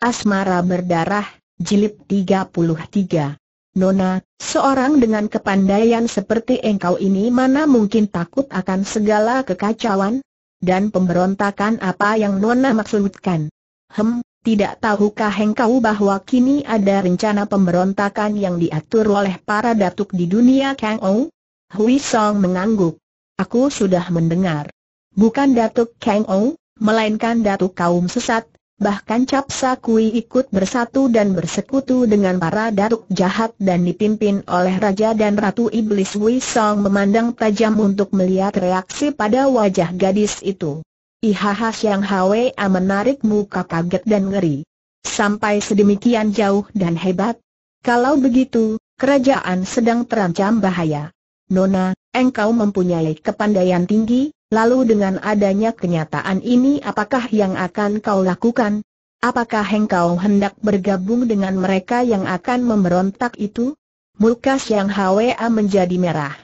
Asmara Berdarah, Jilid 33. Nona, seorang dengan kepandaian seperti engkau ini mana mungkin takut akan segala kekacauan? Dan pemberontakan apa yang Nona maksudkan? Hem, tidak tahukah engkau bahwa kini ada rencana pemberontakan yang diatur oleh para datuk di dunia Kang Ou? Hui Song mengangguk. Aku sudah mendengar. Bukan datuk Kang Ou, melainkan datuk kaum sesat, bahkan Cap Sakui ikut bersatu dan bersekutu dengan para datuk jahat dan dipimpin oleh Raja dan Ratu Iblis Wei Song memandang tajam untuk melihat reaksi pada wajah gadis itu. Ihaha Siang Hwa menarik muka kaget dan ngeri. Sampai sedemikian jauh dan hebat. Kalau begitu, kerajaan sedang terancam bahaya. Nona, engkau mempunyai kepandaian tinggi, Lalu dengan adanya kenyataan ini apakah yang akan kau lakukan? Apakah engkau hendak bergabung dengan mereka yang akan memberontak itu? Muka Yang Hwa menjadi merah.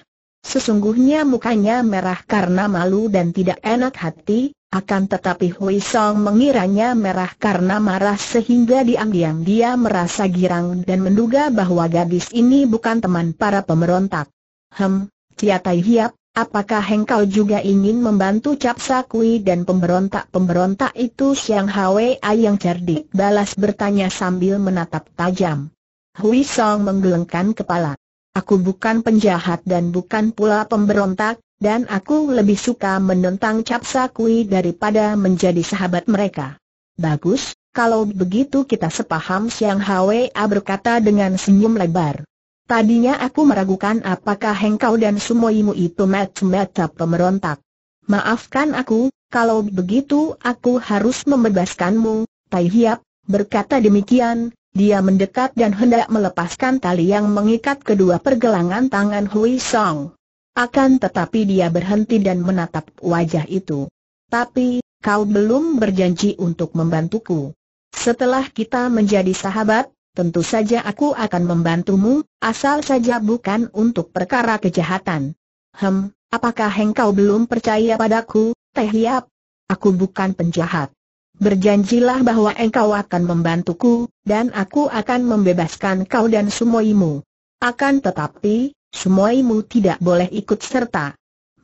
Sesungguhnya mukanya merah karena malu dan tidak enak hati, akan tetapi Hui Song mengiranya merah karena marah sehingga diam-diam dia merasa girang dan menduga bahwa gadis ini bukan teman para pemberontak. Hem, Cia Tai Hiap, Apakah hengkau juga ingin membantu Cap Sakui dan pemberontak-pemberontak itu Siang Hwei yang cerdik balas bertanya sambil menatap tajam. Hui Song menggelengkan kepala. Aku bukan penjahat dan bukan pula pemberontak, dan aku lebih suka menentang Cap Sakui daripada menjadi sahabat mereka. Bagus, kalau begitu kita sepaham Siang Hwei berkata dengan senyum lebar. Tadinya aku meragukan apakah Hengkau dan Sumoimu itu match-match pemberontak. Maafkan aku, kalau begitu aku harus membebaskanmu, Tai Hiap, berkata demikian, dia mendekat dan hendak melepaskan tali yang mengikat kedua pergelangan tangan Hui Song. Akan tetapi dia berhenti dan menatap wajah itu. Tapi, kau belum berjanji untuk membantuku. Setelah kita menjadi sahabat, Tentu saja aku akan membantumu, asal saja bukan untuk perkara kejahatan. Hem, apakah engkau belum percaya padaku, Teh Hiap? Aku bukan penjahat. Berjanjilah bahwa engkau akan membantuku, dan aku akan membebaskan kau dan sumoimu. Akan tetapi, sumoimu tidak boleh ikut serta.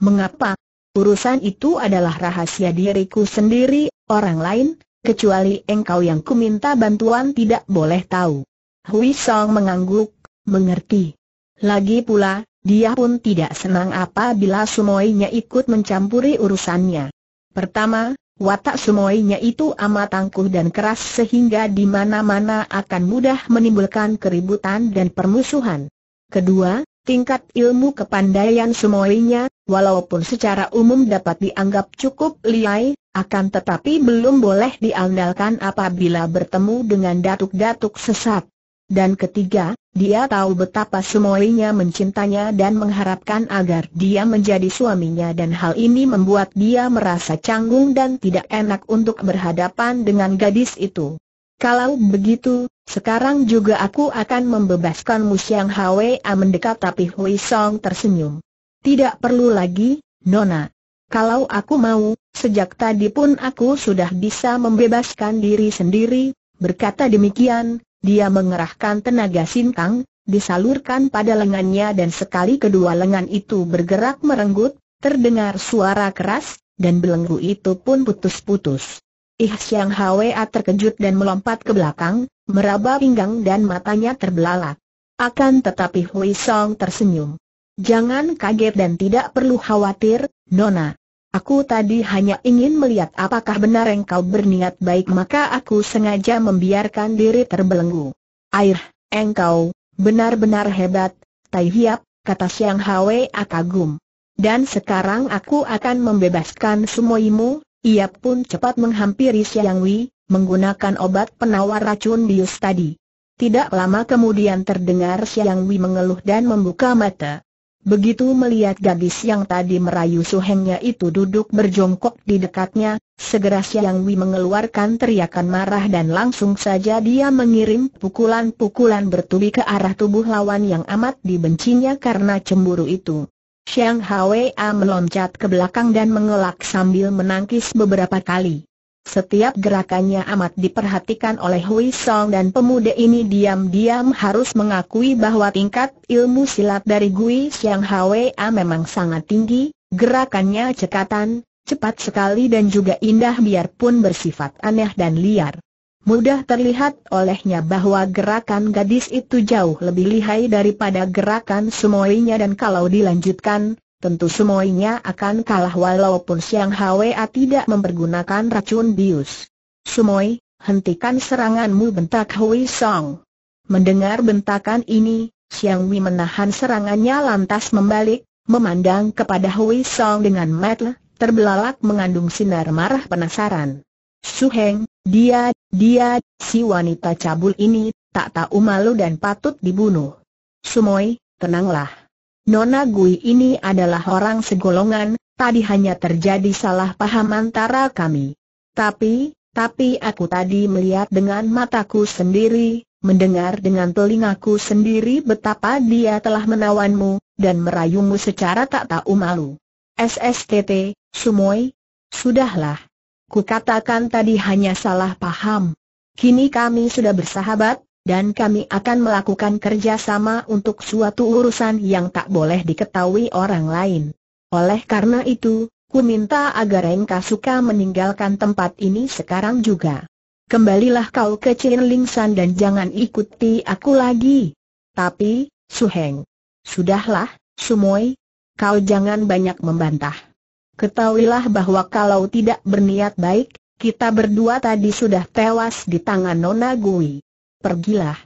Mengapa? Urusan itu adalah rahasia diriku sendiri, orang lain, kecuali engkau yang kuminta bantuan tidak boleh tahu. Hui Song mengangguk, mengerti. Lagi pula, dia pun tidak senang apabila sumoinya ikut mencampuri urusannya. Pertama, watak sumoinya itu amat tangguh dan keras sehingga di mana-mana akan mudah menimbulkan keributan dan permusuhan. Kedua, Tingkat ilmu kepandaian semuanya, walaupun secara umum dapat dianggap cukup liai, akan tetapi belum boleh diandalkan apabila bertemu dengan datuk-datuk sesat. Dan ketiga, dia tahu betapa semuanya mencintanya dan mengharapkan agar dia menjadi suaminya dan hal ini membuat dia merasa canggung dan tidak enak untuk berhadapan dengan gadis itu. Kalau begitu, sekarang juga aku akan membebaskanmu Musiang Hwa ah, mendekat tapi Hui Song tersenyum. Tidak perlu lagi, Nona. Kalau aku mau, sejak tadi pun aku sudah bisa membebaskan diri sendiri, berkata demikian, dia mengerahkan tenaga sintang, disalurkan pada lengannya dan sekali kedua lengan itu bergerak merenggut, terdengar suara keras, dan belenggu itu pun putus-putus. Ih Siang Hwa terkejut dan melompat ke belakang, meraba pinggang dan matanya terbelalak. Akan tetapi Hui Song tersenyum. Jangan kaget dan tidak perlu khawatir, Nona. Aku tadi hanya ingin melihat apakah benar engkau berniat baik maka aku sengaja membiarkan diri terbelenggu. Air, engkau, benar-benar hebat, Tai Hiap, kata Siang Hwa kagum. Dan sekarang aku akan membebaskan semuimu, ia pun cepat menghampiri Xiang Wei, menggunakan obat penawar racun bius tadi. Tidak lama kemudian terdengar Xiang Wei mengeluh dan membuka mata. Begitu melihat gadis yang tadi merayu suhengnya itu duduk berjongkok di dekatnya, segera Xiang Wei mengeluarkan teriakan marah dan langsung saja dia mengirim pukulan-pukulan bertubi ke arah tubuh lawan yang amat dibencinya karena cemburu itu. Xiang Hwa meloncat ke belakang dan mengelak sambil menangkis beberapa kali. Setiap gerakannya amat diperhatikan oleh Hui Song dan pemuda ini diam-diam harus mengakui bahwa tingkat ilmu silat dari Gui Xiang Hwa memang sangat tinggi, gerakannya cekatan, cepat sekali dan juga indah biarpun bersifat aneh dan liar mudah terlihat olehnya bahwa gerakan gadis itu jauh lebih lihai daripada gerakan semuanya dan kalau dilanjutkan, tentu semuanya akan kalah walaupun Siang Hwa tidak mempergunakan racun bius. Sumoy, hentikan seranganmu bentak Hui Song. Mendengar bentakan ini, Siang Wi menahan serangannya lantas membalik, memandang kepada Hui Song dengan mata terbelalak mengandung sinar marah penasaran. Suheng, dia dia, si wanita cabul ini, tak tahu malu dan patut dibunuh. Sumoy, tenanglah. Nona Gui ini adalah orang segolongan, tadi hanya terjadi salah paham antara kami. Tapi, tapi aku tadi melihat dengan mataku sendiri, mendengar dengan telingaku sendiri betapa dia telah menawanmu, dan merayumu secara tak tahu malu. SSTT, Sumoy, sudahlah, Ku katakan tadi hanya salah paham. Kini kami sudah bersahabat, dan kami akan melakukan kerjasama untuk suatu urusan yang tak boleh diketahui orang lain. Oleh karena itu, ku minta agar Engka Suka meninggalkan tempat ini sekarang juga. Kembalilah kau ke ling dan jangan ikuti aku lagi. Tapi, Suheng. Sudahlah, Sumoy. Kau jangan banyak membantah. Ketahuilah bahwa kalau tidak berniat baik, kita berdua tadi sudah tewas di tangan Nona Gui. Pergilah.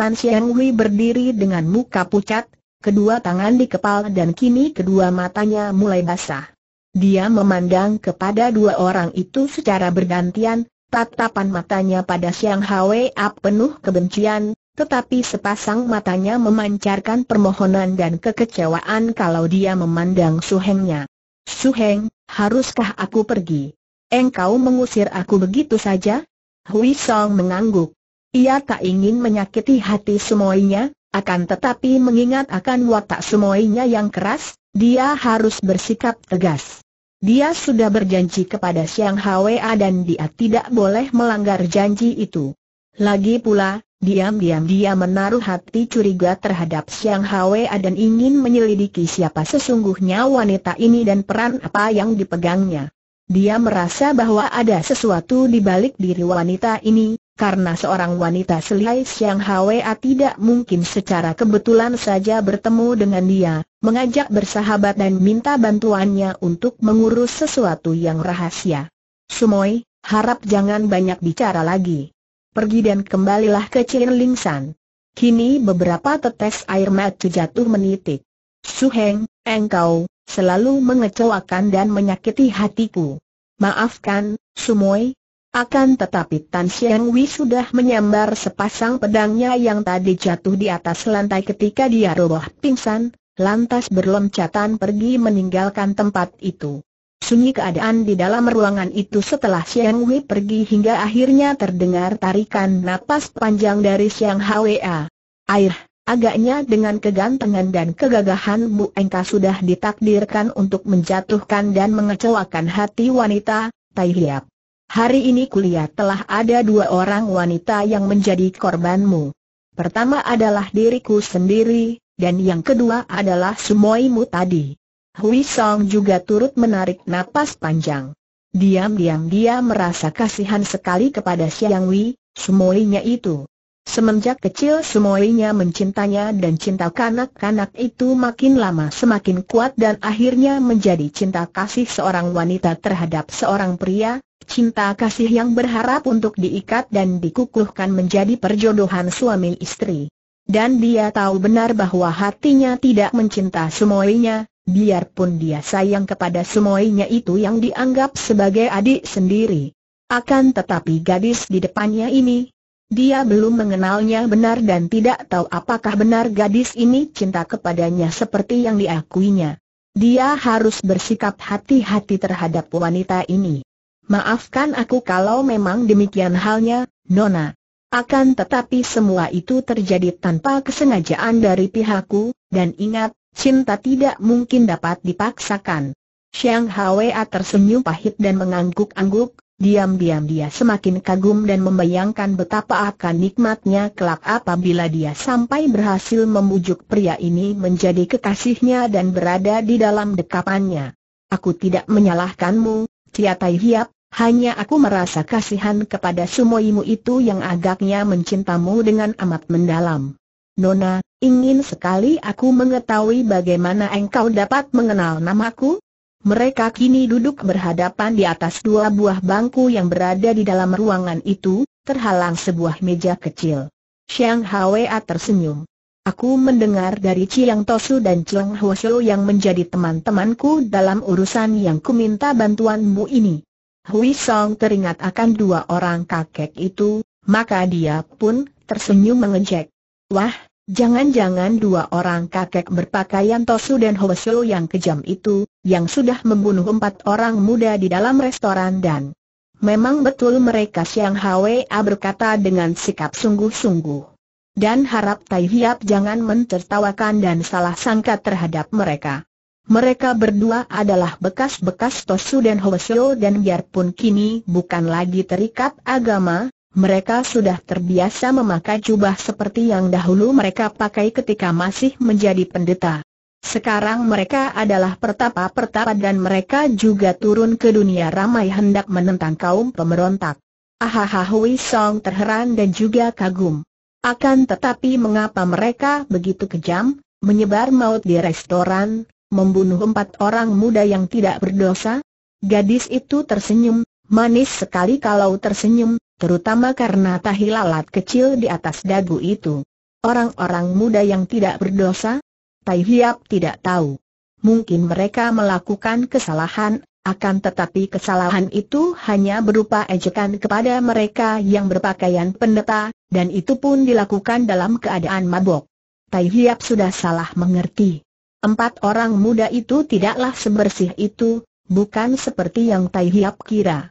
Tan Siang Hui berdiri dengan muka pucat, kedua tangan di kepala dan kini kedua matanya mulai basah. Dia memandang kepada dua orang itu secara bergantian, tatapan matanya pada Siang ap penuh kebencian, tetapi sepasang matanya memancarkan permohonan dan kekecewaan kalau dia memandang suhengnya. Suheng, haruskah aku pergi? Engkau mengusir aku begitu saja? Hui Song mengangguk. Ia tak ingin menyakiti hati semuanya, akan tetapi mengingat akan watak semuanya yang keras, dia harus bersikap tegas. Dia sudah berjanji kepada Siang Hwa dan dia tidak boleh melanggar janji itu. Lagi pula, Diam-diam dia menaruh hati curiga terhadap Siang Hwa dan ingin menyelidiki siapa sesungguhnya wanita ini dan peran apa yang dipegangnya. Dia merasa bahwa ada sesuatu di balik diri wanita ini, karena seorang wanita selihai Siang Hwa tidak mungkin secara kebetulan saja bertemu dengan dia, mengajak bersahabat dan minta bantuannya untuk mengurus sesuatu yang rahasia. Sumoy, harap jangan banyak bicara lagi. Pergi dan kembalilah ke Chin Ling San. Kini beberapa tetes air mata jatuh menitik. Su Heng, engkau, selalu mengecewakan dan menyakiti hatiku. Maafkan, Sumoi. Akan tetapi Tan Xiang Wei sudah menyambar sepasang pedangnya yang tadi jatuh di atas lantai ketika dia roboh pingsan, lantas berloncatan pergi meninggalkan tempat itu. Sunyi keadaan di dalam ruangan itu setelah Siang Wei pergi hingga akhirnya terdengar tarikan napas panjang dari Siang Hwa. Air, agaknya dengan kegantengan dan kegagahan Bu Engka sudah ditakdirkan untuk menjatuhkan dan mengecewakan hati wanita, Tai Hiap. Hari ini kuliah telah ada dua orang wanita yang menjadi korbanmu. Pertama adalah diriku sendiri, dan yang kedua adalah sumoimu tadi. Hui Song juga turut menarik napas panjang. Diam-diam dia merasa kasihan sekali kepada Xiang Wei, semuanya itu. Semenjak kecil semuanya mencintanya dan cinta kanak-kanak itu makin lama semakin kuat dan akhirnya menjadi cinta kasih seorang wanita terhadap seorang pria, cinta kasih yang berharap untuk diikat dan dikukuhkan menjadi perjodohan suami istri. Dan dia tahu benar bahwa hatinya tidak mencinta semuanya, biarpun dia sayang kepada semuanya itu yang dianggap sebagai adik sendiri. Akan tetapi gadis di depannya ini, dia belum mengenalnya benar dan tidak tahu apakah benar gadis ini cinta kepadanya seperti yang diakuinya. Dia harus bersikap hati-hati terhadap wanita ini. Maafkan aku kalau memang demikian halnya, Nona. Akan tetapi semua itu terjadi tanpa kesengajaan dari pihakku, dan ingat, Cinta tidak mungkin dapat dipaksakan. Xiang Hwa tersenyum pahit dan mengangguk-angguk, diam-diam dia semakin kagum dan membayangkan betapa akan nikmatnya kelak apabila dia sampai berhasil membujuk pria ini menjadi kekasihnya dan berada di dalam dekapannya. Aku tidak menyalahkanmu, Cia Tai Hiap, hanya aku merasa kasihan kepada sumoimu itu yang agaknya mencintamu dengan amat mendalam. Nona, Ingin sekali aku mengetahui bagaimana engkau dapat mengenal namaku? Mereka kini duduk berhadapan di atas dua buah bangku yang berada di dalam ruangan itu, terhalang sebuah meja kecil. Xiang Hwa tersenyum. Aku mendengar dari Chiang Tosu dan Chong Hwasyo yang menjadi teman-temanku dalam urusan yang kuminta bantuanmu ini. Hui Song teringat akan dua orang kakek itu, maka dia pun tersenyum mengejek. Wah, Jangan-jangan dua orang kakek berpakaian Tosu dan Hoesyo yang kejam itu, yang sudah membunuh empat orang muda di dalam restoran dan Memang betul mereka Siang Hwa berkata dengan sikap sungguh-sungguh. Dan harap Tai Hiap jangan mencertawakan dan salah sangka terhadap mereka. Mereka berdua adalah bekas-bekas Tosu dan Hoesyo dan biarpun kini bukan lagi terikat agama, mereka sudah terbiasa memakai jubah seperti yang dahulu mereka pakai ketika masih menjadi pendeta. Sekarang mereka adalah pertapa-pertapa dan mereka juga turun ke dunia ramai hendak menentang kaum pemberontak. Ahaha Hui Song terheran dan juga kagum. Akan tetapi mengapa mereka begitu kejam, menyebar maut di restoran, membunuh empat orang muda yang tidak berdosa? Gadis itu tersenyum, manis sekali kalau tersenyum, terutama karena tahi lalat kecil di atas dagu itu. Orang-orang muda yang tidak berdosa? Tai Hiap tidak tahu. Mungkin mereka melakukan kesalahan, akan tetapi kesalahan itu hanya berupa ejekan kepada mereka yang berpakaian pendeta, dan itu pun dilakukan dalam keadaan mabok. Tai Hiap sudah salah mengerti. Empat orang muda itu tidaklah sebersih itu, bukan seperti yang Tai Hiap kira.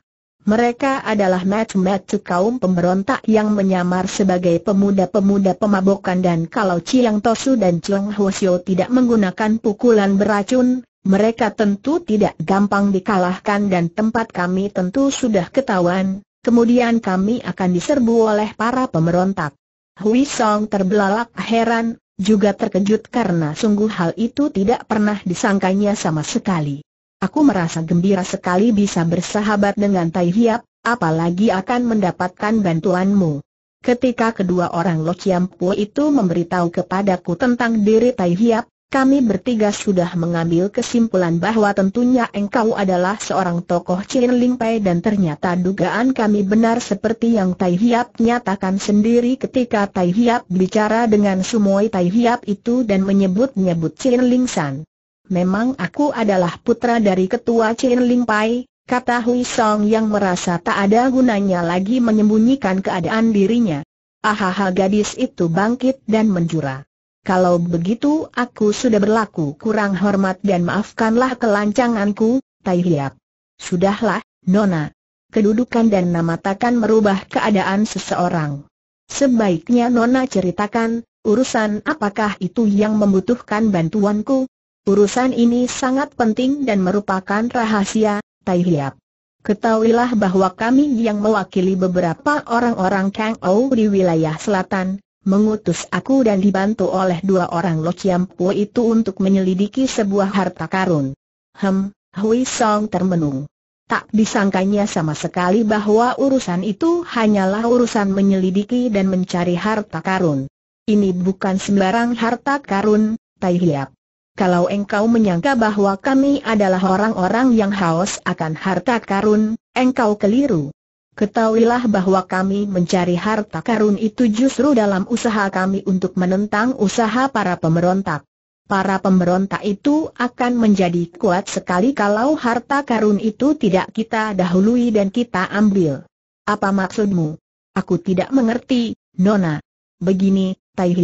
Mereka adalah match-match kaum pemberontak yang menyamar sebagai pemuda-pemuda pemabokan dan kalau Chiang Tosu dan Chiang Hwasyo tidak menggunakan pukulan beracun, mereka tentu tidak gampang dikalahkan dan tempat kami tentu sudah ketahuan, kemudian kami akan diserbu oleh para pemberontak. Hui Song terbelalak heran, juga terkejut karena sungguh hal itu tidak pernah disangkanya sama sekali. Aku merasa gembira sekali bisa bersahabat dengan Tai Hiap, apalagi akan mendapatkan bantuanmu. Ketika kedua orang Lo Chiam Pua itu memberitahu kepadaku tentang diri Tai Hiap, kami bertiga sudah mengambil kesimpulan bahwa tentunya engkau adalah seorang tokoh Chin Ling Pai dan ternyata dugaan kami benar seperti yang Tai Hiap nyatakan sendiri ketika Tai Hiap bicara dengan Sumoi Tai Hiap itu dan menyebut-nyebut Chin Ling San memang aku adalah putra dari ketua Chen Ling Pai, kata Hui Song yang merasa tak ada gunanya lagi menyembunyikan keadaan dirinya. Ahaha gadis itu bangkit dan menjura. Kalau begitu aku sudah berlaku kurang hormat dan maafkanlah kelancanganku, Tai Hiap. Sudahlah, Nona. Kedudukan dan nama takkan merubah keadaan seseorang. Sebaiknya Nona ceritakan, urusan apakah itu yang membutuhkan bantuanku, Urusan ini sangat penting dan merupakan rahasia, Tai Hiap. Ketahuilah bahwa kami yang mewakili beberapa orang-orang Kang Ou di wilayah selatan, mengutus aku dan dibantu oleh dua orang Lo Chiam Po itu untuk menyelidiki sebuah harta karun. Hem, Hui Song termenung. Tak disangkanya sama sekali bahwa urusan itu hanyalah urusan menyelidiki dan mencari harta karun. Ini bukan sembarang harta karun, Tai Hiap kalau engkau menyangka bahwa kami adalah orang-orang yang haus akan harta karun, engkau keliru. Ketahuilah bahwa kami mencari harta karun itu justru dalam usaha kami untuk menentang usaha para pemberontak. Para pemberontak itu akan menjadi kuat sekali kalau harta karun itu tidak kita dahului dan kita ambil. Apa maksudmu? Aku tidak mengerti, Nona. Begini, Tai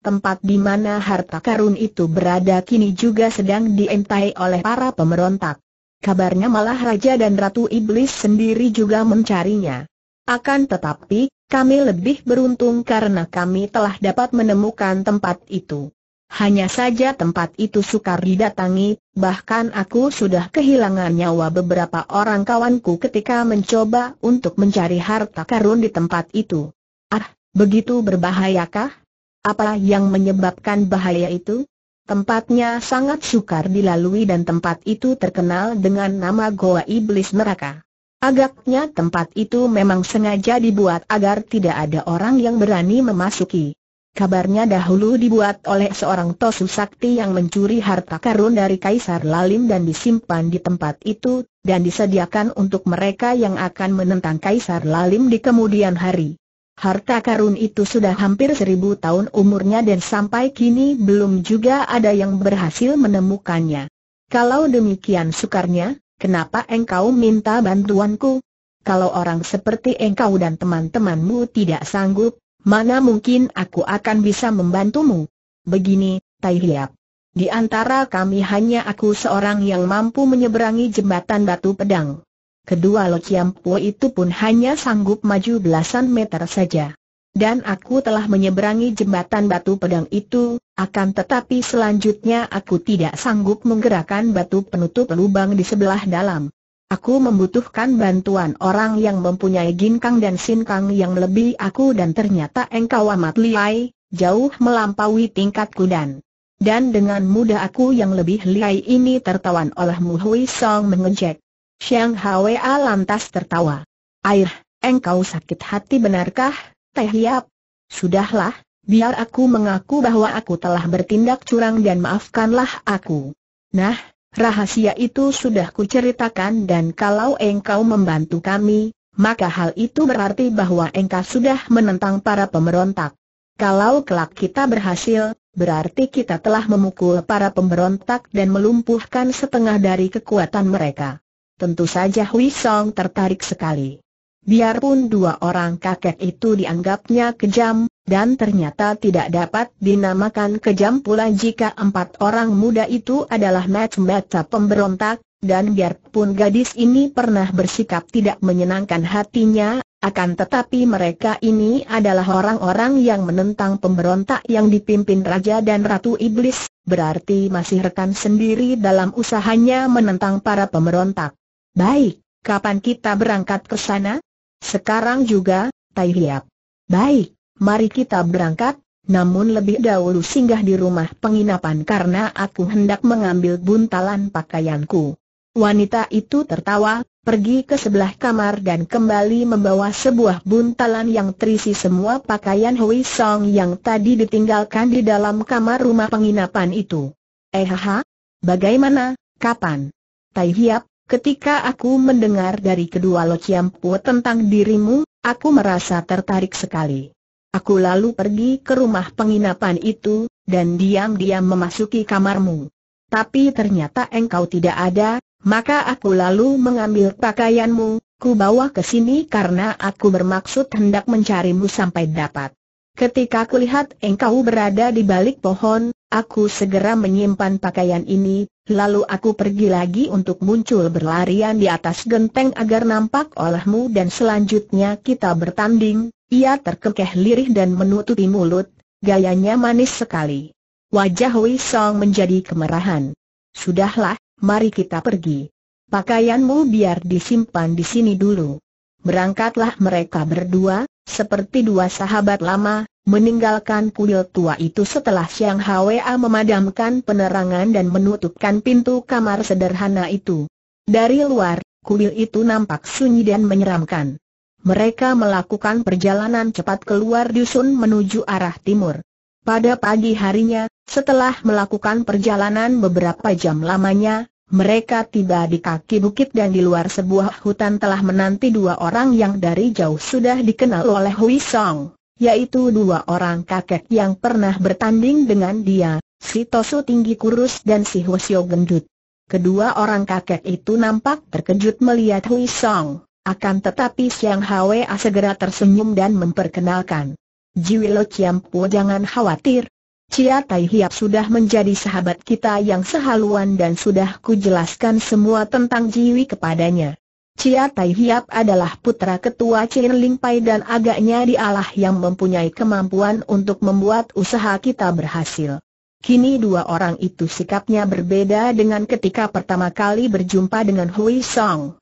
tempat di mana harta karun itu berada kini juga sedang diintai oleh para pemberontak. Kabarnya malah Raja dan Ratu Iblis sendiri juga mencarinya. Akan tetapi, kami lebih beruntung karena kami telah dapat menemukan tempat itu. Hanya saja tempat itu sukar didatangi, bahkan aku sudah kehilangan nyawa beberapa orang kawanku ketika mencoba untuk mencari harta karun di tempat itu. Ah, begitu berbahayakah? Apa yang menyebabkan bahaya itu? Tempatnya sangat sukar dilalui dan tempat itu terkenal dengan nama Goa Iblis Neraka. Agaknya tempat itu memang sengaja dibuat agar tidak ada orang yang berani memasuki. Kabarnya dahulu dibuat oleh seorang Tosu Sakti yang mencuri harta karun dari Kaisar Lalim dan disimpan di tempat itu, dan disediakan untuk mereka yang akan menentang Kaisar Lalim di kemudian hari. Harta karun itu sudah hampir seribu tahun umurnya dan sampai kini belum juga ada yang berhasil menemukannya. Kalau demikian sukarnya, kenapa engkau minta bantuanku? Kalau orang seperti engkau dan teman-temanmu tidak sanggup, mana mungkin aku akan bisa membantumu? Begini, Tai Hiap. Di antara kami hanya aku seorang yang mampu menyeberangi jembatan batu pedang kedua Lo Chiam itu pun hanya sanggup maju belasan meter saja. Dan aku telah menyeberangi jembatan batu pedang itu, akan tetapi selanjutnya aku tidak sanggup menggerakkan batu penutup lubang di sebelah dalam. Aku membutuhkan bantuan orang yang mempunyai ginkang dan sinkang yang lebih aku dan ternyata engkau amat liai, jauh melampaui tingkatku dan dan dengan mudah aku yang lebih liai ini tertawan oleh Mu Hui Song mengejek. Xiang Hwa lantas tertawa. Air, engkau sakit hati benarkah, Teh Hiap? Sudahlah, biar aku mengaku bahwa aku telah bertindak curang dan maafkanlah aku. Nah, rahasia itu sudah kuceritakan dan kalau engkau membantu kami, maka hal itu berarti bahwa engkau sudah menentang para pemberontak. Kalau kelak kita berhasil, berarti kita telah memukul para pemberontak dan melumpuhkan setengah dari kekuatan mereka. Tentu saja Hui Song tertarik sekali. Biarpun dua orang kakek itu dianggapnya kejam, dan ternyata tidak dapat dinamakan kejam pula jika empat orang muda itu adalah mata-mata pemberontak, dan biarpun gadis ini pernah bersikap tidak menyenangkan hatinya, akan tetapi mereka ini adalah orang-orang yang menentang pemberontak yang dipimpin Raja dan Ratu Iblis, berarti masih rekan sendiri dalam usahanya menentang para pemberontak. Baik, kapan kita berangkat ke sana? Sekarang juga, Tai Hiap. Baik, mari kita berangkat, namun lebih dahulu singgah di rumah penginapan karena aku hendak mengambil buntalan pakaianku. Wanita itu tertawa, pergi ke sebelah kamar dan kembali membawa sebuah buntalan yang terisi semua pakaian Hui Song yang tadi ditinggalkan di dalam kamar rumah penginapan itu. Eh ha, bagaimana, kapan? Tai Hiap, Ketika aku mendengar dari kedua Lo Chiampu tentang dirimu, aku merasa tertarik sekali. Aku lalu pergi ke rumah penginapan itu, dan diam-diam memasuki kamarmu. Tapi ternyata engkau tidak ada, maka aku lalu mengambil pakaianmu, ku bawa ke sini karena aku bermaksud hendak mencarimu sampai dapat. Ketika kulihat engkau berada di balik pohon, aku segera menyimpan pakaian ini, lalu aku pergi lagi untuk muncul berlarian di atas genteng agar nampak olehmu dan selanjutnya kita bertanding. Ia terkekeh lirih dan menutupi mulut, gayanya manis sekali. Wajah Hui Song menjadi kemerahan. Sudahlah, mari kita pergi. Pakaianmu biar disimpan di sini dulu. Berangkatlah mereka berdua, seperti dua sahabat lama, meninggalkan kuil tua itu setelah Siang Hwa memadamkan penerangan dan menutupkan pintu kamar sederhana itu. Dari luar, kuil itu nampak sunyi dan menyeramkan. Mereka melakukan perjalanan cepat keluar dusun menuju arah timur. Pada pagi harinya, setelah melakukan perjalanan beberapa jam lamanya, mereka tiba di kaki bukit dan di luar sebuah hutan telah menanti dua orang yang dari jauh sudah dikenal oleh Hui Song yaitu dua orang kakek yang pernah bertanding dengan dia, si Tosu tinggi kurus dan si Hwasyo gendut. Kedua orang kakek itu nampak terkejut melihat Hui Song, akan tetapi Siang Hwa segera tersenyum dan memperkenalkan. Jiwi Chiam Po jangan khawatir, Cia Tai Hiap sudah menjadi sahabat kita yang sehaluan dan sudah kujelaskan semua tentang Jiwi kepadanya. Cia Tai Hiap adalah putra ketua Chin Ling Pai dan agaknya dialah yang mempunyai kemampuan untuk membuat usaha kita berhasil. Kini dua orang itu sikapnya berbeda dengan ketika pertama kali berjumpa dengan Hui Song.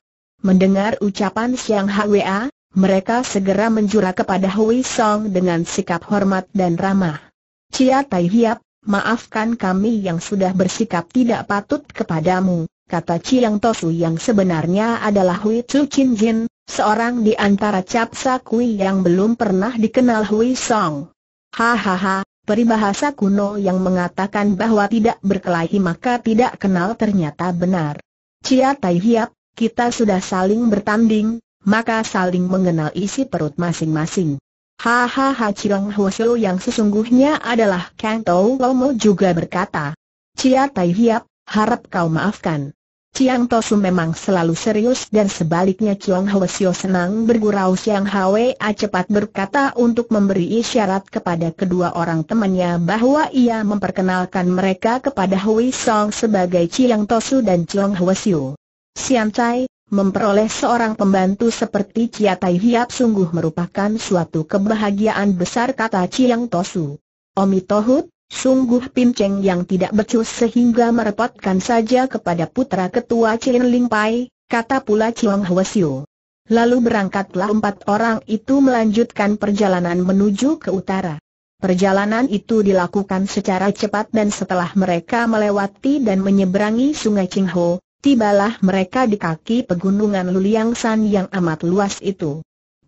Mendengar ucapan Siang Hwa, mereka segera menjura kepada Hui Song dengan sikap hormat dan ramah. Cia Tai Hiap, maafkan kami yang sudah bersikap tidak patut kepadamu kata Chiang Tosu yang sebenarnya adalah Hui Chu Chin Jin, seorang di antara capsa kui yang belum pernah dikenal Hui Song. Hahaha, peribahasa kuno yang mengatakan bahwa tidak berkelahi maka tidak kenal ternyata benar. Cia Tai Hiap, kita sudah saling bertanding, maka saling mengenal isi perut masing-masing. Hahaha Chiang Hosu yang sesungguhnya adalah Kang Tau Lomo juga berkata. Cia Tai Hiap, harap kau maafkan. Chiang Tosu memang selalu serius dan sebaliknya Chiang Hwesyo senang bergurau Chiang a cepat berkata untuk memberi isyarat kepada kedua orang temannya bahwa ia memperkenalkan mereka kepada Hui Song sebagai Chiang Tosu dan Chiang Hwesyo. Siang Chai, memperoleh seorang pembantu seperti Chia Tai Hiap sungguh merupakan suatu kebahagiaan besar kata Chiang Tosu. Omi Tohut, Sungguh pinceng Cheng yang tidak becus sehingga merepotkan saja kepada putra ketua Chin Ling Pai, kata pula Chiong Siu. Lalu berangkatlah empat orang itu melanjutkan perjalanan menuju ke utara. Perjalanan itu dilakukan secara cepat dan setelah mereka melewati dan menyeberangi sungai Qingho, tibalah mereka di kaki pegunungan Luliang San yang amat luas itu.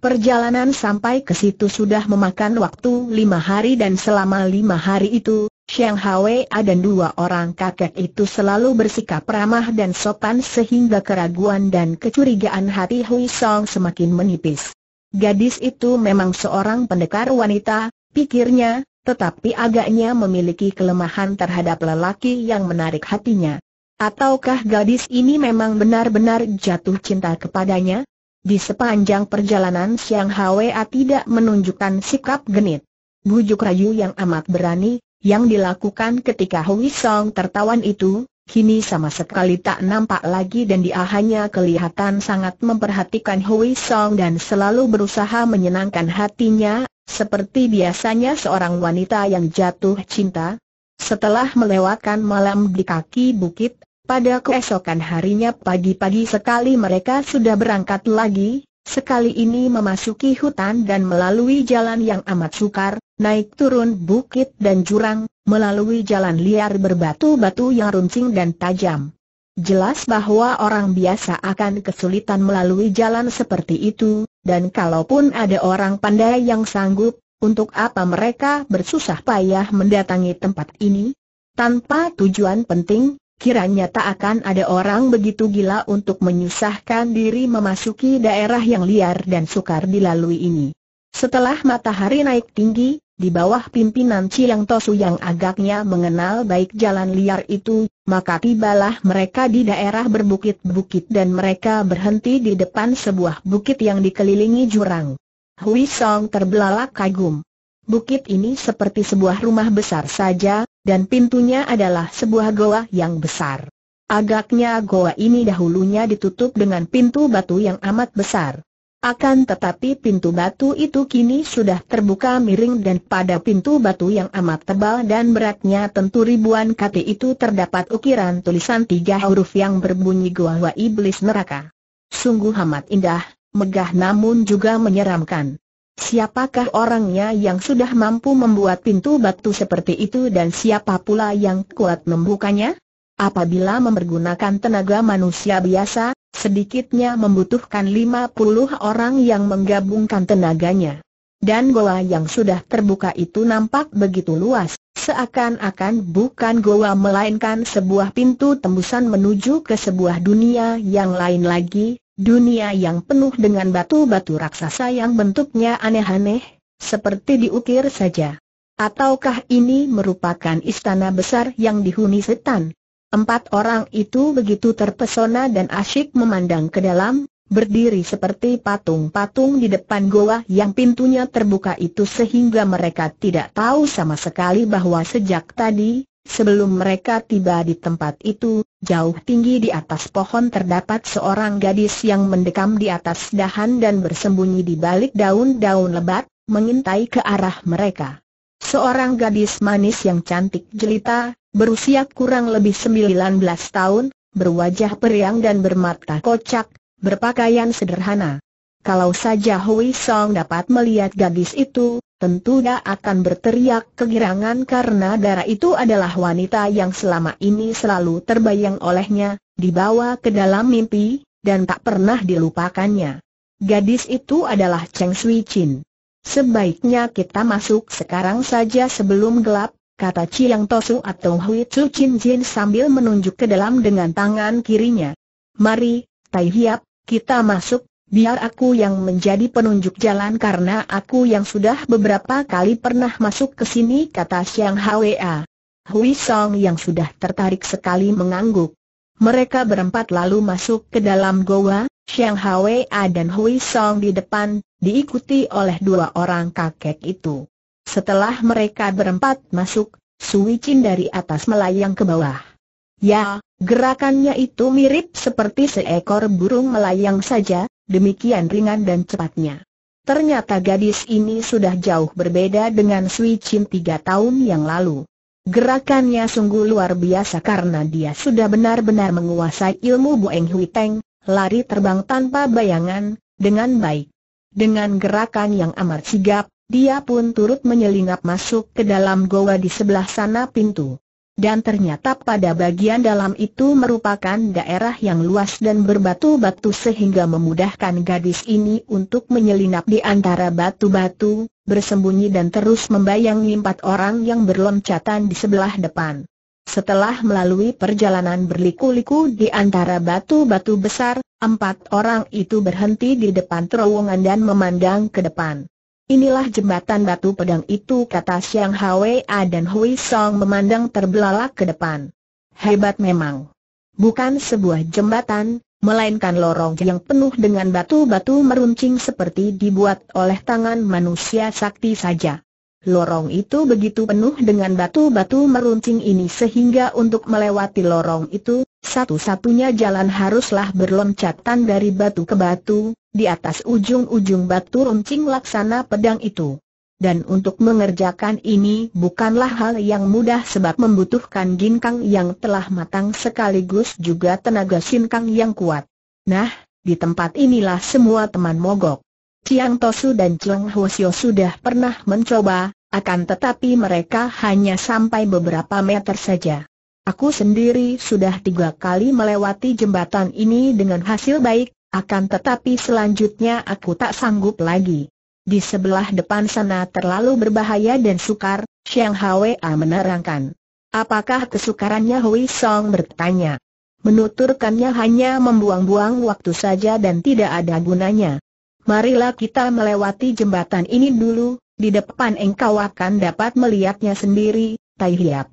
Perjalanan sampai ke situ sudah memakan waktu lima hari dan selama lima hari itu, Xiang Hwa dan dua orang kakek itu selalu bersikap ramah dan sopan sehingga keraguan dan kecurigaan hati Hui Song semakin menipis. Gadis itu memang seorang pendekar wanita, pikirnya, tetapi agaknya memiliki kelemahan terhadap lelaki yang menarik hatinya. Ataukah gadis ini memang benar-benar jatuh cinta kepadanya? Di sepanjang perjalanan Siang Hwa tidak menunjukkan sikap genit. Bujuk rayu yang amat berani, yang dilakukan ketika Hui Song tertawan itu, kini sama sekali tak nampak lagi dan dia hanya kelihatan sangat memperhatikan Hui Song dan selalu berusaha menyenangkan hatinya, seperti biasanya seorang wanita yang jatuh cinta. Setelah melewatkan malam di kaki bukit, pada keesokan harinya pagi-pagi sekali mereka sudah berangkat lagi, sekali ini memasuki hutan dan melalui jalan yang amat sukar, naik turun bukit dan jurang, melalui jalan liar berbatu-batu yang runcing dan tajam. Jelas bahwa orang biasa akan kesulitan melalui jalan seperti itu, dan kalaupun ada orang pandai yang sanggup, untuk apa mereka bersusah payah mendatangi tempat ini? Tanpa tujuan penting, Kiranya tak akan ada orang begitu gila untuk menyusahkan diri memasuki daerah yang liar dan sukar dilalui ini. Setelah matahari naik tinggi, di bawah pimpinan Ciang Tosu yang agaknya mengenal baik jalan liar itu, maka tibalah mereka di daerah berbukit-bukit dan mereka berhenti di depan sebuah bukit yang dikelilingi jurang. Hui Song terbelalak kagum. Bukit ini seperti sebuah rumah besar saja, dan pintunya adalah sebuah goa yang besar. Agaknya goa ini dahulunya ditutup dengan pintu batu yang amat besar. Akan tetapi pintu batu itu kini sudah terbuka miring dan pada pintu batu yang amat tebal dan beratnya tentu ribuan kati itu terdapat ukiran tulisan tiga huruf yang berbunyi Goa Iblis Neraka. Sungguh amat indah, megah namun juga menyeramkan. Siapakah orangnya yang sudah mampu membuat pintu batu seperti itu dan siapa pula yang kuat membukanya? Apabila mempergunakan tenaga manusia biasa, sedikitnya membutuhkan 50 orang yang menggabungkan tenaganya. Dan goa yang sudah terbuka itu nampak begitu luas, seakan-akan bukan goa melainkan sebuah pintu tembusan menuju ke sebuah dunia yang lain lagi, Dunia yang penuh dengan batu-batu raksasa yang bentuknya aneh-aneh, seperti diukir saja. Ataukah ini merupakan istana besar yang dihuni setan? Empat orang itu begitu terpesona dan asyik memandang ke dalam, berdiri seperti patung-patung di depan goa yang pintunya terbuka itu sehingga mereka tidak tahu sama sekali bahwa sejak tadi, sebelum mereka tiba di tempat itu, Jauh tinggi di atas pohon terdapat seorang gadis yang mendekam di atas dahan dan bersembunyi di balik daun-daun lebat, mengintai ke arah mereka. Seorang gadis manis yang cantik jelita, berusia kurang lebih 19 tahun, berwajah periang dan bermata kocak, berpakaian sederhana. Kalau saja Hui Song dapat melihat gadis itu, tentu dia akan berteriak kegirangan karena darah itu adalah wanita yang selama ini selalu terbayang olehnya, dibawa ke dalam mimpi, dan tak pernah dilupakannya. Gadis itu adalah Cheng Sui Chin. Sebaiknya kita masuk sekarang saja sebelum gelap, kata Chiang Tosu atau Hui Tzu Chin Jin sambil menunjuk ke dalam dengan tangan kirinya. Mari, Tai Hiap, kita masuk, Biar aku yang menjadi penunjuk jalan karena aku yang sudah beberapa kali pernah masuk ke sini kata Siang Hwa. Hui Song yang sudah tertarik sekali mengangguk. Mereka berempat lalu masuk ke dalam goa, Siang Hwa dan Hui Song di depan, diikuti oleh dua orang kakek itu. Setelah mereka berempat masuk, Sui Chin dari atas melayang ke bawah. Ya, gerakannya itu mirip seperti seekor burung melayang saja, demikian ringan dan cepatnya. Ternyata gadis ini sudah jauh berbeda dengan Sui Chin tiga tahun yang lalu. Gerakannya sungguh luar biasa karena dia sudah benar-benar menguasai ilmu Boeng Hui Teng, lari terbang tanpa bayangan, dengan baik. Dengan gerakan yang amat sigap, dia pun turut menyelinap masuk ke dalam goa di sebelah sana pintu dan ternyata pada bagian dalam itu merupakan daerah yang luas dan berbatu-batu sehingga memudahkan gadis ini untuk menyelinap di antara batu-batu, bersembunyi dan terus membayangi empat orang yang berloncatan di sebelah depan. Setelah melalui perjalanan berliku-liku di antara batu-batu besar, empat orang itu berhenti di depan terowongan dan memandang ke depan. Inilah jembatan batu pedang itu kata Siang Hwa dan Hui Song memandang terbelalak ke depan. Hebat memang. Bukan sebuah jembatan, melainkan lorong yang penuh dengan batu-batu meruncing seperti dibuat oleh tangan manusia sakti saja. Lorong itu begitu penuh dengan batu-batu meruncing ini sehingga untuk melewati lorong itu, satu-satunya jalan haruslah berloncatan dari batu ke batu, di atas ujung-ujung batu runcing laksana pedang itu. Dan untuk mengerjakan ini bukanlah hal yang mudah sebab membutuhkan ginkang yang telah matang sekaligus juga tenaga sinkang yang kuat. Nah, di tempat inilah semua teman mogok. Chiang Tosu dan Cheng Hwasyo sudah pernah mencoba, akan tetapi mereka hanya sampai beberapa meter saja. Aku sendiri sudah tiga kali melewati jembatan ini dengan hasil baik, akan tetapi selanjutnya aku tak sanggup lagi. Di sebelah depan sana terlalu berbahaya dan sukar, Xiang Hwa menerangkan. Apakah kesukarannya Hui Song bertanya. Menuturkannya hanya membuang-buang waktu saja dan tidak ada gunanya. Marilah kita melewati jembatan ini dulu, di depan engkau akan dapat melihatnya sendiri, Tai Hiap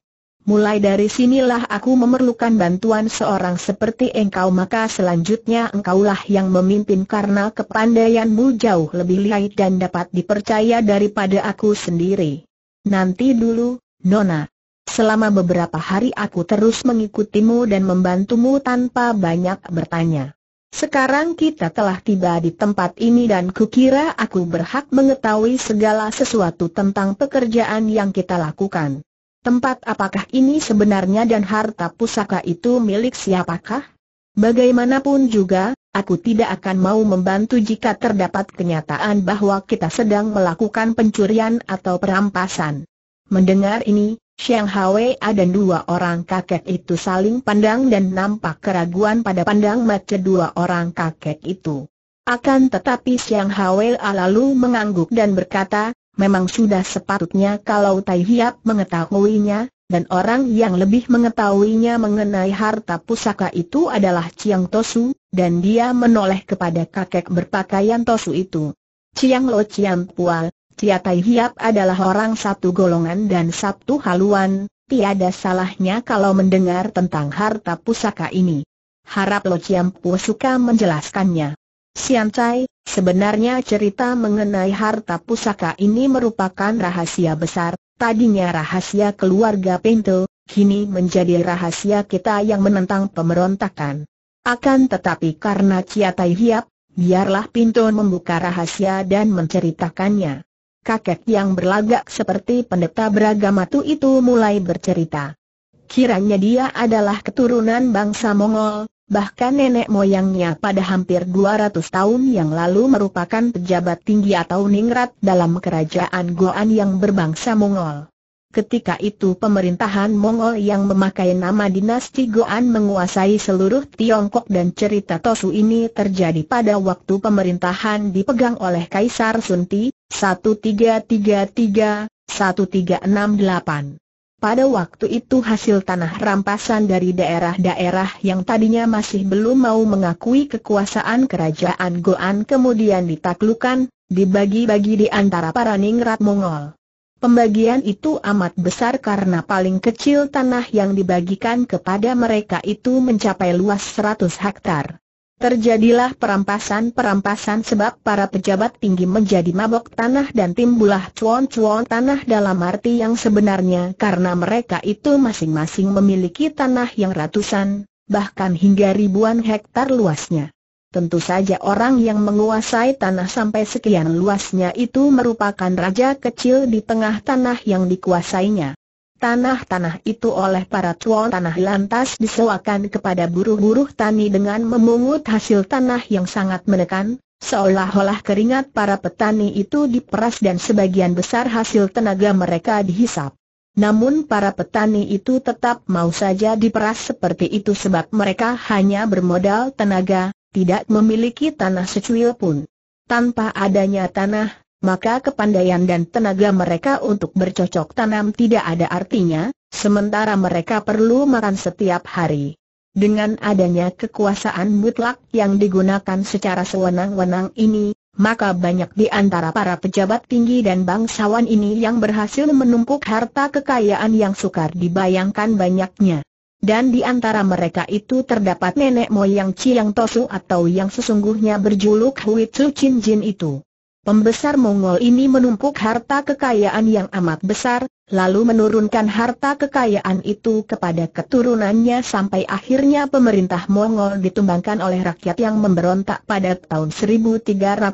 mulai dari sinilah aku memerlukan bantuan seorang seperti engkau maka selanjutnya engkaulah yang memimpin karena kepandaianmu jauh lebih lihai dan dapat dipercaya daripada aku sendiri. Nanti dulu, Nona. Selama beberapa hari aku terus mengikutimu dan membantumu tanpa banyak bertanya. Sekarang kita telah tiba di tempat ini dan kukira aku berhak mengetahui segala sesuatu tentang pekerjaan yang kita lakukan. Tempat apakah ini sebenarnya dan harta pusaka itu milik siapakah? Bagaimanapun juga, aku tidak akan mau membantu jika terdapat kenyataan bahwa kita sedang melakukan pencurian atau perampasan. Mendengar ini, Xiang Hwei dan dua orang kakek itu saling pandang dan nampak keraguan pada pandang mata dua orang kakek itu. Akan tetapi Xiang Hwei lalu mengangguk dan berkata, memang sudah sepatutnya kalau Tai Hiap mengetahuinya, dan orang yang lebih mengetahuinya mengenai harta pusaka itu adalah Chiang Tosu, dan dia menoleh kepada kakek berpakaian Tosu itu. Chiang Lo Chiang Pual, Cia Tai Hiap adalah orang satu golongan dan satu haluan, tiada salahnya kalau mendengar tentang harta pusaka ini. Harap Lo Chiang Pual suka menjelaskannya. Sian Chai, Sebenarnya cerita mengenai harta pusaka ini merupakan rahasia besar, tadinya rahasia keluarga Pinto, kini menjadi rahasia kita yang menentang pemberontakan. Akan tetapi karena Ciatai Hiap, biarlah Pinto membuka rahasia dan menceritakannya. Kakek yang berlagak seperti pendeta beragama itu mulai bercerita. Kiranya dia adalah keturunan bangsa Mongol, bahkan nenek moyangnya pada hampir 200 tahun yang lalu merupakan pejabat tinggi atau ningrat dalam kerajaan Goan yang berbangsa Mongol. Ketika itu pemerintahan Mongol yang memakai nama dinasti Goan menguasai seluruh Tiongkok dan cerita Tosu ini terjadi pada waktu pemerintahan dipegang oleh Kaisar Sunti, 1333-1368. Pada waktu itu hasil tanah rampasan dari daerah-daerah yang tadinya masih belum mau mengakui kekuasaan kerajaan Goan kemudian ditaklukan, dibagi-bagi di antara para ningrat Mongol. Pembagian itu amat besar karena paling kecil tanah yang dibagikan kepada mereka itu mencapai luas 100 hektar. Terjadilah perampasan-perampasan sebab para pejabat tinggi menjadi mabok tanah dan timbulah cuan-cuan tanah dalam arti yang sebenarnya karena mereka itu masing-masing memiliki tanah yang ratusan, bahkan hingga ribuan hektar luasnya. Tentu saja orang yang menguasai tanah sampai sekian luasnya itu merupakan raja kecil di tengah tanah yang dikuasainya. Tanah-tanah itu oleh para cuan tanah lantas disewakan kepada buruh-buruh tani dengan memungut hasil tanah yang sangat menekan, seolah-olah keringat para petani itu diperas dan sebagian besar hasil tenaga mereka dihisap. Namun para petani itu tetap mau saja diperas seperti itu sebab mereka hanya bermodal tenaga, tidak memiliki tanah secuil pun. Tanpa adanya tanah, maka kepandaian dan tenaga mereka untuk bercocok tanam tidak ada artinya, sementara mereka perlu makan setiap hari. Dengan adanya kekuasaan mutlak yang digunakan secara sewenang-wenang ini, maka banyak di antara para pejabat tinggi dan bangsawan ini yang berhasil menumpuk harta kekayaan yang sukar dibayangkan banyaknya. Dan di antara mereka itu terdapat nenek moyang Chiang Tosu atau yang sesungguhnya berjuluk Hui Tsu Chin Jin itu. Pembesar Mongol ini menumpuk harta kekayaan yang amat besar, lalu menurunkan harta kekayaan itu kepada keturunannya sampai akhirnya pemerintah Mongol ditumbangkan oleh rakyat yang memberontak pada tahun 1368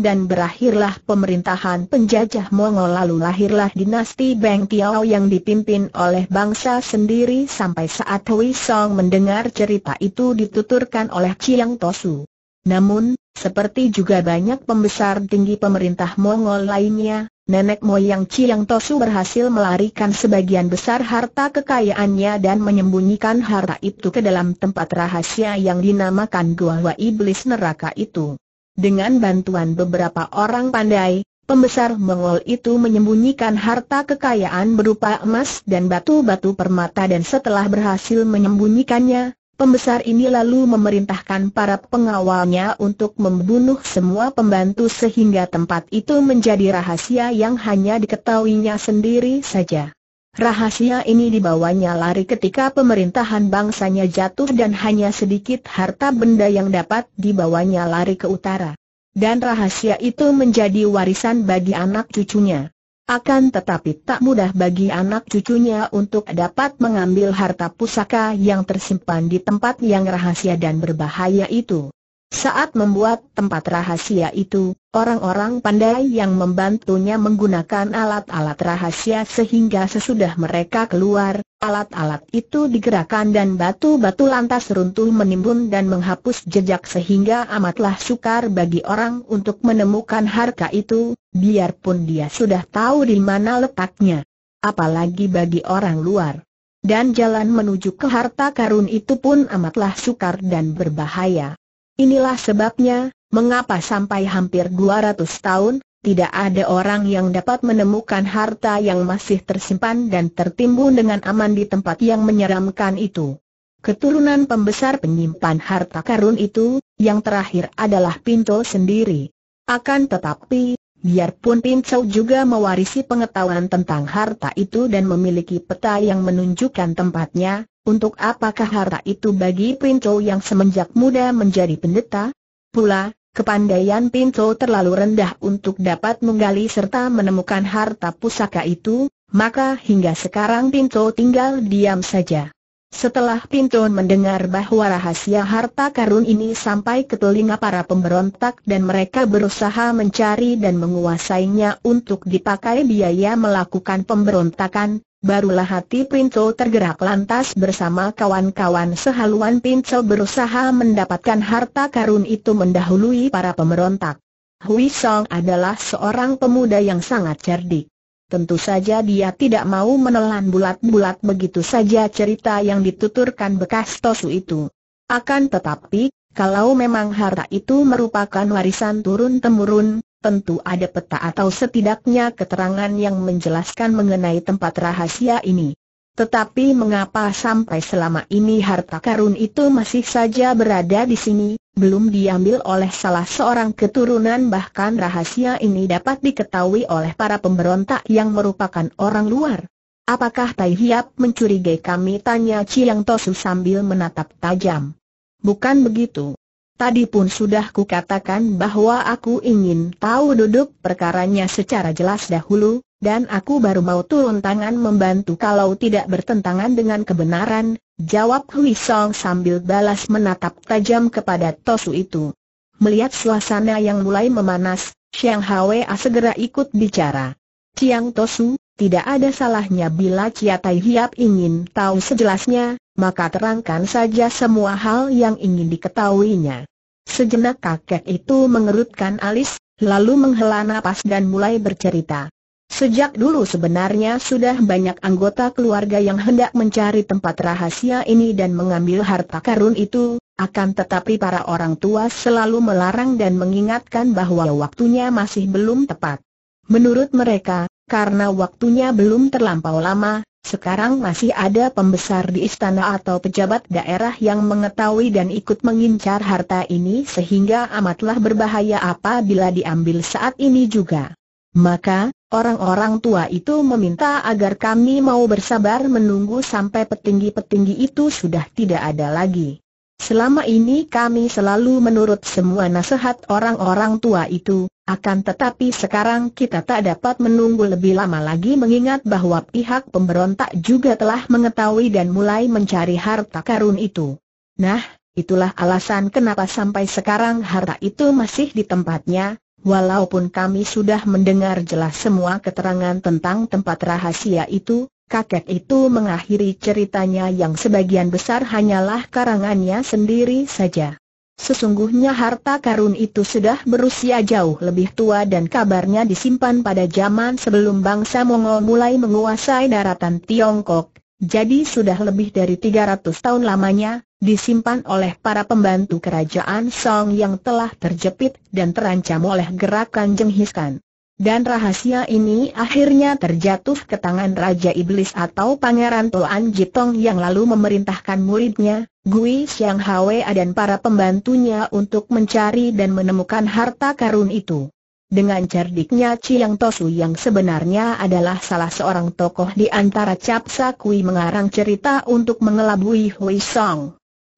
dan berakhirlah pemerintahan penjajah Mongol lalu lahirlah dinasti Beng Tiao yang dipimpin oleh bangsa sendiri sampai saat Hui Song mendengar cerita itu dituturkan oleh Chiang Tosu. Namun, seperti juga banyak pembesar tinggi pemerintah Mongol lainnya, nenek moyang Chiang Tosu berhasil melarikan sebagian besar harta kekayaannya dan menyembunyikan harta itu ke dalam tempat rahasia yang dinamakan Gua Iblis Neraka itu. Dengan bantuan beberapa orang pandai, pembesar Mongol itu menyembunyikan harta kekayaan berupa emas dan batu-batu permata dan setelah berhasil menyembunyikannya, Pembesar ini lalu memerintahkan para pengawalnya untuk membunuh semua pembantu sehingga tempat itu menjadi rahasia yang hanya diketahuinya sendiri saja. Rahasia ini dibawanya lari ketika pemerintahan bangsanya jatuh dan hanya sedikit harta benda yang dapat dibawanya lari ke utara. Dan rahasia itu menjadi warisan bagi anak cucunya. Akan tetapi tak mudah bagi anak cucunya untuk dapat mengambil harta pusaka yang tersimpan di tempat yang rahasia dan berbahaya itu. Saat membuat tempat rahasia itu, Orang-orang pandai yang membantunya menggunakan alat-alat rahasia sehingga sesudah mereka keluar, alat-alat itu digerakkan dan batu-batu lantas runtuh menimbun dan menghapus jejak sehingga amatlah sukar bagi orang untuk menemukan harta itu, biarpun dia sudah tahu di mana letaknya. Apalagi bagi orang luar. Dan jalan menuju ke harta karun itu pun amatlah sukar dan berbahaya. Inilah sebabnya, Mengapa sampai hampir 200 tahun, tidak ada orang yang dapat menemukan harta yang masih tersimpan dan tertimbun dengan aman di tempat yang menyeramkan itu? Keturunan pembesar penyimpan harta karun itu, yang terakhir adalah Pinto sendiri. Akan tetapi, biarpun Pinto juga mewarisi pengetahuan tentang harta itu dan memiliki peta yang menunjukkan tempatnya, untuk apakah harta itu bagi Pinto yang semenjak muda menjadi pendeta? Pula, Kepandaian Pinto terlalu rendah untuk dapat menggali serta menemukan harta pusaka itu, maka hingga sekarang Pinto tinggal diam saja. Setelah Pinto mendengar bahwa rahasia harta karun ini sampai ke telinga para pemberontak dan mereka berusaha mencari dan menguasainya untuk dipakai biaya melakukan pemberontakan, Barulah hati Pinto tergerak lantas bersama kawan-kawan sehaluan Pinto berusaha mendapatkan harta karun itu mendahului para pemberontak. Hui Song adalah seorang pemuda yang sangat cerdik. Tentu saja dia tidak mau menelan bulat-bulat begitu saja cerita yang dituturkan bekas Tosu itu. Akan tetapi, kalau memang harta itu merupakan warisan turun-temurun, tentu ada peta atau setidaknya keterangan yang menjelaskan mengenai tempat rahasia ini. Tetapi mengapa sampai selama ini harta karun itu masih saja berada di sini, belum diambil oleh salah seorang keturunan bahkan rahasia ini dapat diketahui oleh para pemberontak yang merupakan orang luar? Apakah Tai Hiap mencurigai kami? Tanya Chiang Tosu sambil menatap tajam. Bukan begitu, Tadi pun sudah kukatakan bahwa aku ingin tahu duduk perkaranya secara jelas dahulu, dan aku baru mau turun tangan membantu kalau tidak bertentangan dengan kebenaran, jawab Hui Song sambil balas menatap tajam kepada Tosu itu. Melihat suasana yang mulai memanas, Xiang Hwa segera ikut bicara. Ciang Tosu, tidak ada salahnya bila Chia Tai Hiap ingin tahu sejelasnya, maka terangkan saja semua hal yang ingin diketahuinya. Sejenak kakek itu mengerutkan alis, lalu menghela napas dan mulai bercerita. Sejak dulu sebenarnya sudah banyak anggota keluarga yang hendak mencari tempat rahasia ini dan mengambil harta karun itu, akan tetapi para orang tua selalu melarang dan mengingatkan bahwa waktunya masih belum tepat. Menurut mereka, karena waktunya belum terlampau lama, sekarang masih ada pembesar di istana atau pejabat daerah yang mengetahui dan ikut mengincar harta ini sehingga amatlah berbahaya apabila diambil saat ini juga. Maka, orang-orang tua itu meminta agar kami mau bersabar menunggu sampai petinggi-petinggi itu sudah tidak ada lagi. Selama ini kami selalu menurut semua nasihat orang-orang tua itu, akan tetapi sekarang kita tak dapat menunggu lebih lama lagi mengingat bahwa pihak pemberontak juga telah mengetahui dan mulai mencari harta karun itu. Nah, itulah alasan kenapa sampai sekarang harta itu masih di tempatnya, walaupun kami sudah mendengar jelas semua keterangan tentang tempat rahasia itu, kakek itu mengakhiri ceritanya yang sebagian besar hanyalah karangannya sendiri saja. Sesungguhnya harta karun itu sudah berusia jauh lebih tua dan kabarnya disimpan pada zaman sebelum bangsa Mongol mulai menguasai daratan Tiongkok, jadi sudah lebih dari 300 tahun lamanya, disimpan oleh para pembantu kerajaan Song yang telah terjepit dan terancam oleh gerakan jenghiskan. Dan rahasia ini akhirnya terjatuh ke tangan Raja Iblis atau Pangeran Toan Jitong yang lalu memerintahkan muridnya, Gui Siang Hwa dan para pembantunya untuk mencari dan menemukan harta karun itu. Dengan cerdiknya Chiang Tosu yang sebenarnya adalah salah seorang tokoh di antara Capsa Kui mengarang cerita untuk mengelabui Hui Song.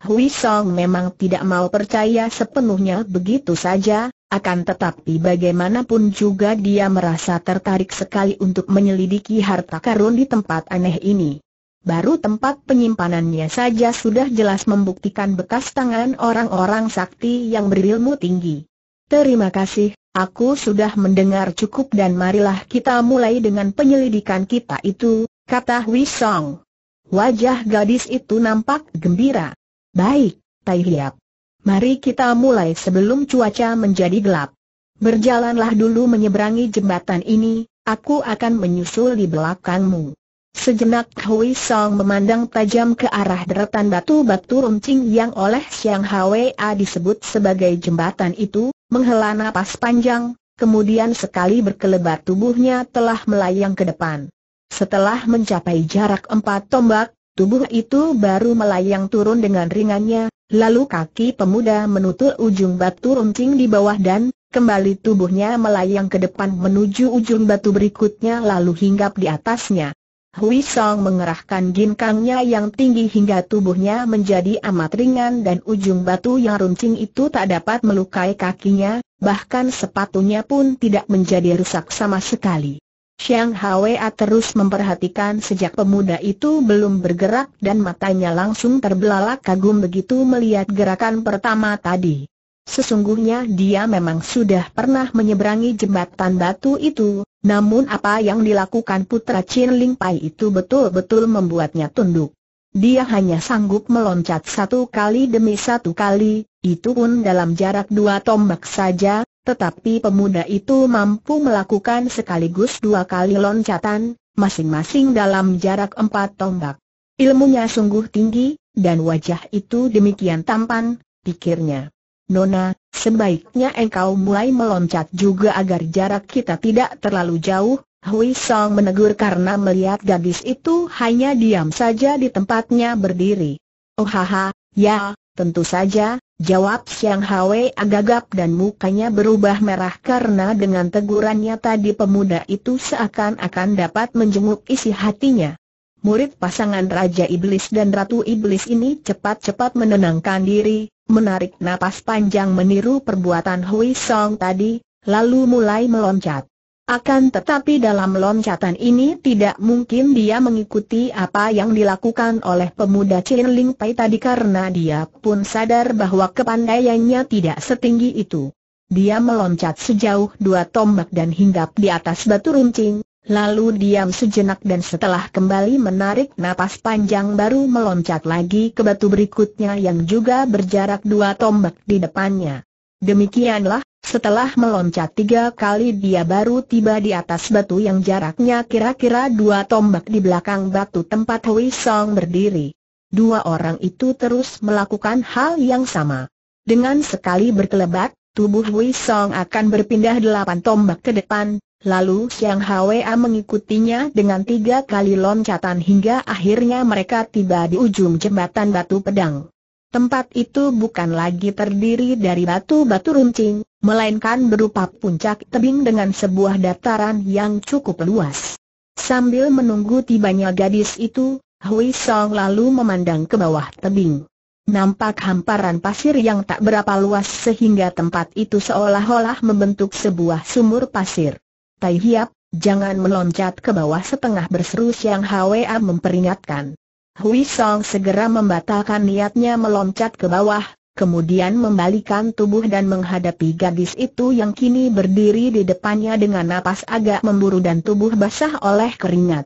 Hui Song memang tidak mau percaya sepenuhnya begitu saja, akan tetapi bagaimanapun juga dia merasa tertarik sekali untuk menyelidiki harta karun di tempat aneh ini. Baru tempat penyimpanannya saja sudah jelas membuktikan bekas tangan orang-orang sakti yang berilmu tinggi. Terima kasih, aku sudah mendengar cukup dan marilah kita mulai dengan penyelidikan kita itu, kata Wisong. Wajah gadis itu nampak gembira. Baik, Tai Hiap. Mari kita mulai sebelum cuaca menjadi gelap. Berjalanlah dulu menyeberangi jembatan ini, aku akan menyusul di belakangmu. Sejenak Hui Song memandang tajam ke arah deretan batu-batu runcing yang oleh Xiang Hwa disebut sebagai jembatan itu, menghela napas panjang, kemudian sekali berkelebat tubuhnya telah melayang ke depan. Setelah mencapai jarak empat tombak, tubuh itu baru melayang turun dengan ringannya, Lalu kaki pemuda menutur ujung batu runcing di bawah dan, kembali tubuhnya melayang ke depan menuju ujung batu berikutnya lalu hinggap di atasnya. Hui Song mengerahkan ginkangnya yang tinggi hingga tubuhnya menjadi amat ringan dan ujung batu yang runcing itu tak dapat melukai kakinya, bahkan sepatunya pun tidak menjadi rusak sama sekali. Xiang Hwa terus memperhatikan sejak pemuda itu belum bergerak dan matanya langsung terbelalak kagum begitu melihat gerakan pertama tadi. Sesungguhnya dia memang sudah pernah menyeberangi jembatan batu itu, namun apa yang dilakukan putra Chin Ling Pai itu betul-betul membuatnya tunduk. Dia hanya sanggup meloncat satu kali demi satu kali, itu pun dalam jarak dua tombak saja, tetapi pemuda itu mampu melakukan sekaligus dua kali loncatan, masing-masing dalam jarak empat tombak. Ilmunya sungguh tinggi, dan wajah itu demikian tampan, pikirnya. Nona, sebaiknya engkau mulai meloncat juga agar jarak kita tidak terlalu jauh, Hui Song menegur karena melihat gadis itu hanya diam saja di tempatnya berdiri. Oh haha, ya, tentu saja, Jawab Siang Hwe agak-agak dan mukanya berubah merah karena dengan tegurannya tadi pemuda itu seakan-akan dapat menjenguk isi hatinya. Murid pasangan Raja Iblis dan Ratu Iblis ini cepat-cepat menenangkan diri, menarik napas panjang meniru perbuatan Hui Song tadi, lalu mulai meloncat. Akan tetapi dalam loncatan ini tidak mungkin dia mengikuti apa yang dilakukan oleh pemuda Chin Ling Pai tadi karena dia pun sadar bahwa kepandaiannya tidak setinggi itu. Dia meloncat sejauh dua tombak dan hinggap di atas batu runcing, lalu diam sejenak dan setelah kembali menarik napas panjang baru meloncat lagi ke batu berikutnya yang juga berjarak dua tombak di depannya. Demikianlah setelah meloncat tiga kali dia baru tiba di atas batu yang jaraknya kira-kira dua tombak di belakang batu tempat Hui Song berdiri. Dua orang itu terus melakukan hal yang sama. Dengan sekali berkelebat, tubuh Hui Song akan berpindah delapan tombak ke depan, Lalu Siang Hwa mengikutinya dengan tiga kali loncatan hingga akhirnya mereka tiba di ujung jembatan batu pedang. Tempat itu bukan lagi terdiri dari batu-batu runcing, melainkan berupa puncak tebing dengan sebuah dataran yang cukup luas. Sambil menunggu tibanya gadis itu, Hui Song lalu memandang ke bawah tebing. Nampak hamparan pasir yang tak berapa luas sehingga tempat itu seolah-olah membentuk sebuah sumur pasir. Tai Hiap, jangan meloncat ke bawah setengah berseru Siang Hwa memperingatkan. Hui Song segera membatalkan niatnya meloncat ke bawah, kemudian membalikan tubuh dan menghadapi gadis itu yang kini berdiri di depannya dengan napas agak memburu dan tubuh basah oleh keringat.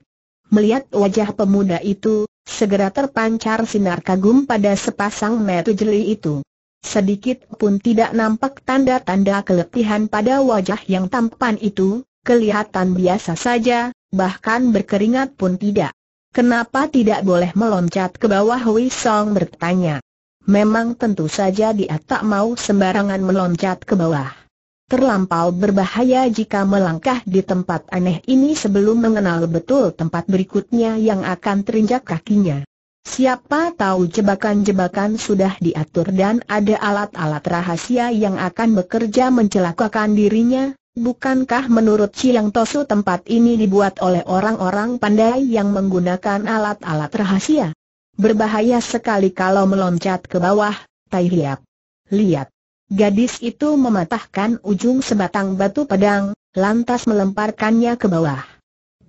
Melihat wajah pemuda itu, segera terpancar sinar kagum pada sepasang mata jeli itu. Sedikit pun tidak nampak tanda-tanda keletihan pada wajah yang tampan itu, kelihatan biasa saja, bahkan berkeringat pun tidak. Kenapa tidak boleh meloncat ke bawah Hui Song bertanya. Memang tentu saja dia tak mau sembarangan meloncat ke bawah. Terlampau berbahaya jika melangkah di tempat aneh ini sebelum mengenal betul tempat berikutnya yang akan terinjak kakinya. Siapa tahu jebakan-jebakan sudah diatur dan ada alat-alat rahasia yang akan bekerja mencelakakan dirinya, Bukankah menurut Chiang Tosu tempat ini dibuat oleh orang-orang pandai yang menggunakan alat-alat rahasia? Berbahaya sekali kalau meloncat ke bawah, Tai Hiap. Lihat. Gadis itu mematahkan ujung sebatang batu pedang, lantas melemparkannya ke bawah.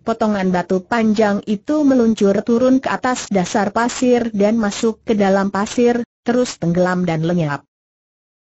Potongan batu panjang itu meluncur turun ke atas dasar pasir dan masuk ke dalam pasir, terus tenggelam dan lenyap.